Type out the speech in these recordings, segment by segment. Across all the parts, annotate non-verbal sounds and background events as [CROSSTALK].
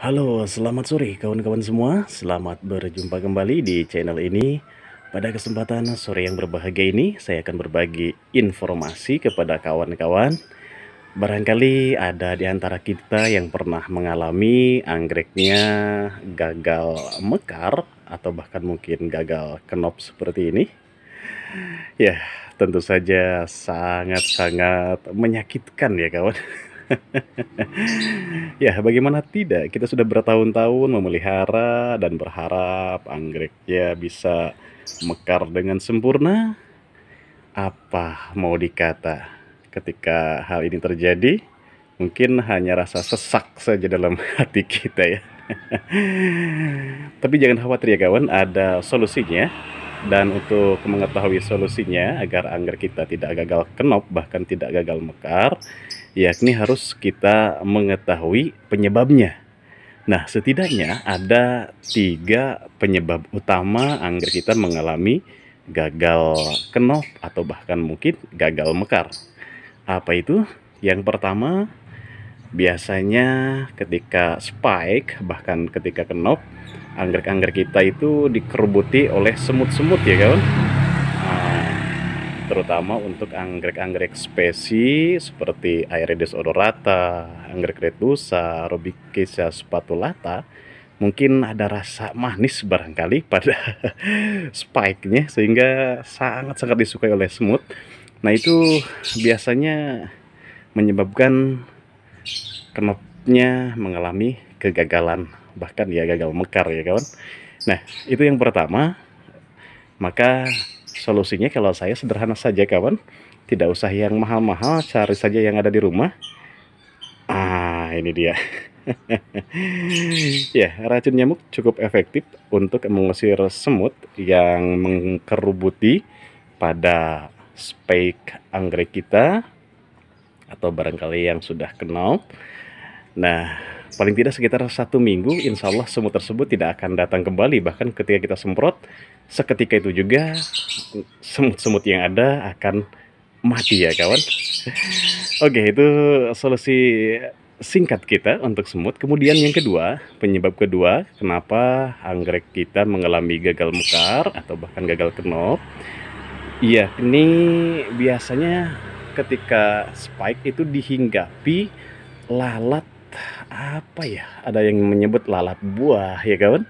Halo, selamat sore kawan-kawan semua. Selamat berjumpa kembali di channel ini. Pada kesempatan sore yang berbahagia ini, saya akan berbagi informasi kepada kawan-kawan. Barangkali ada di antara kita yang pernah mengalami anggreknya gagal mekar atau bahkan mungkin gagal kenop seperti ini. Ya, tentu saja sangat-sangat menyakitkan ya kawan. [LAUGHS] ya, bagaimana tidak? Kita sudah bertahun-tahun memelihara dan berharap anggreknya bisa mekar dengan sempurna. Apa mau dikata ketika hal ini terjadi? Mungkin hanya rasa sesak saja dalam [LAUGHS] hati kita ya. [LAUGHS] Tapi jangan khawatir ya kawan, ada solusinya. Dan untuk mengetahui solusinya agar anggrek kita tidak gagal kenop bahkan tidak gagal mekar, yakni harus kita mengetahui penyebabnya. Nah, setidaknya ada tiga penyebab utama anggrek kita mengalami gagal kenop atau bahkan mungkin gagal mekar. Apa itu? Yang pertama, biasanya ketika spike, bahkan ketika kenop, anggrek-anggrek kita itu dikerubuti oleh semut-semut ya kawan terutama untuk anggrek-anggrek spesi seperti Aeredes odorata, anggrek retusa, Robicaceae spatulata, mungkin ada rasa manis barangkali pada [LAUGHS] spike-nya sehingga sangat-sangat disukai oleh semut. Nah, itu biasanya menyebabkan kenopnya mengalami kegagalan bahkan ya gagal mekar ya kawan. Nah, itu yang pertama. Maka Solusinya kalau saya sederhana saja kawan, tidak usah yang mahal-mahal, cari saja yang ada di rumah. Ah, ini dia. [LAUGHS] ya, racun nyamuk cukup efektif untuk mengusir semut yang mengkerubuti pada spike anggrek kita atau barangkali yang sudah kenal Nah, paling tidak sekitar satu minggu, insya Allah semut tersebut tidak akan datang kembali. Bahkan ketika kita semprot, seketika itu juga semut-semut yang ada akan mati ya kawan. Oke, itu solusi singkat kita untuk semut. Kemudian yang kedua, penyebab kedua kenapa anggrek kita mengalami gagal mekar atau bahkan gagal kenop. Iya, ini biasanya ketika spike itu dihinggapi lalat apa ya ada yang menyebut lalat buah ya kawan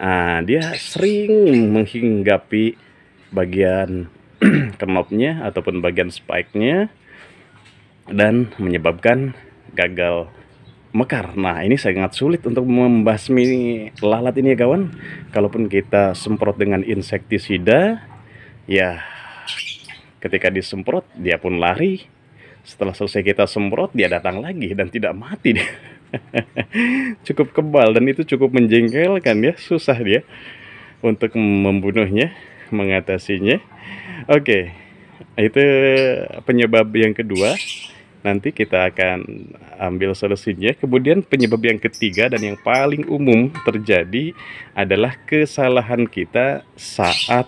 nah, dia sering menghinggapi bagian [CLEARS THROAT] kenopnya ataupun bagian spike-nya dan menyebabkan gagal mekar. Nah, ini sangat sulit untuk membasmi lalat ini ya kawan. Kalaupun kita semprot dengan insektisida, ya ketika disemprot dia pun lari setelah selesai kita semprot, dia datang lagi dan tidak mati dia. [LAUGHS] cukup kebal dan itu cukup menjengkelkan ya, susah dia untuk membunuhnya, mengatasinya. Oke, okay. itu penyebab yang kedua. Nanti kita akan ambil solusinya. Kemudian penyebab yang ketiga dan yang paling umum terjadi adalah kesalahan kita saat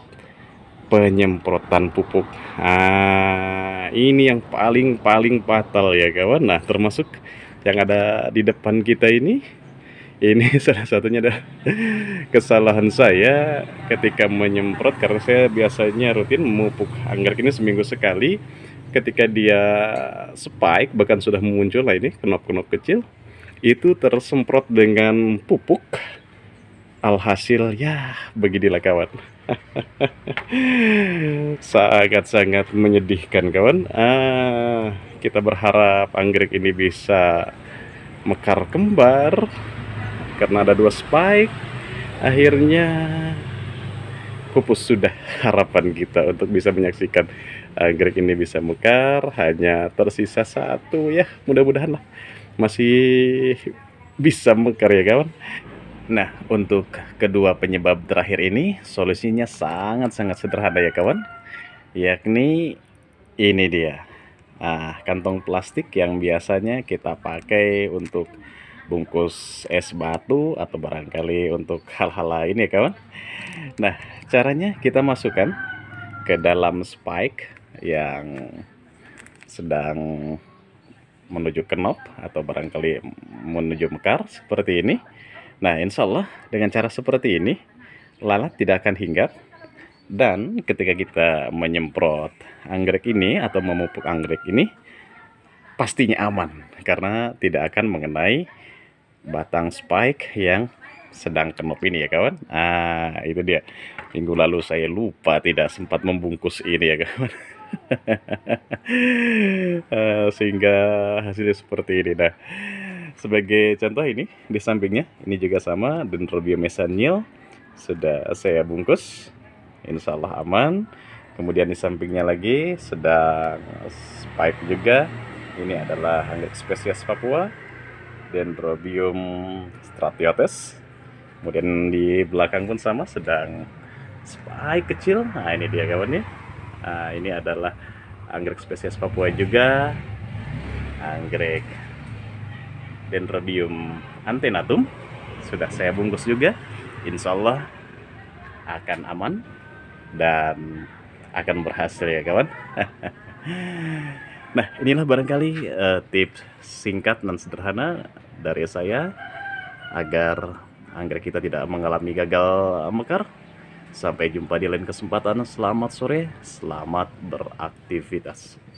penyemprotan pupuk. Ah, ini yang paling-paling fatal ya kawan. Nah, termasuk yang ada di depan kita ini. Ini [LAUGHS] salah satunya adalah kesalahan saya ketika menyemprot karena saya biasanya rutin memupuk anggrek ini seminggu sekali. Ketika dia spike bahkan sudah muncul lah ini kenop-kenop kecil itu tersemprot dengan pupuk alhasil ya beginilah kawan [LAUGHS] sangat-sangat menyedihkan kawan ah, kita berharap anggrek ini bisa mekar kembar karena ada dua spike akhirnya pupus sudah [LAUGHS] harapan kita untuk bisa menyaksikan anggrek ini bisa mekar hanya tersisa satu ya mudah-mudahan lah masih bisa mekar ya kawan Nah, untuk kedua penyebab terakhir ini, solusinya sangat-sangat sederhana ya kawan. Yakni ini dia. Nah, kantong plastik yang biasanya kita pakai untuk bungkus es batu atau barangkali untuk hal-hal lain ya kawan. Nah, caranya kita masukkan ke dalam spike yang sedang menuju kenop atau barangkali menuju mekar seperti ini Nah, insya Allah dengan cara seperti ini, lalat tidak akan hinggap. Dan ketika kita menyemprot anggrek ini atau memupuk anggrek ini, pastinya aman. Karena tidak akan mengenai batang spike yang sedang kenop ini ya kawan ah itu dia minggu lalu saya lupa tidak sempat membungkus ini ya kawan [LAUGHS] ah, sehingga hasilnya seperti ini dah. Sebagai contoh ini, di sampingnya, ini juga sama, dendrobium mesanil, sudah saya bungkus, insya Allah aman. Kemudian di sampingnya lagi, sedang spike juga, ini adalah anggrek spesies Papua, dendrobium stratiotes. Kemudian di belakang pun sama, sedang spike kecil, nah ini dia ya. Nah, ini adalah anggrek spesies Papua juga, anggrek Dendrobium antenatum sudah saya bungkus juga insya Allah akan aman dan akan berhasil ya kawan [LAUGHS] nah inilah barangkali uh, tips singkat dan sederhana dari saya agar anggrek kita tidak mengalami gagal mekar sampai jumpa di lain kesempatan selamat sore selamat beraktivitas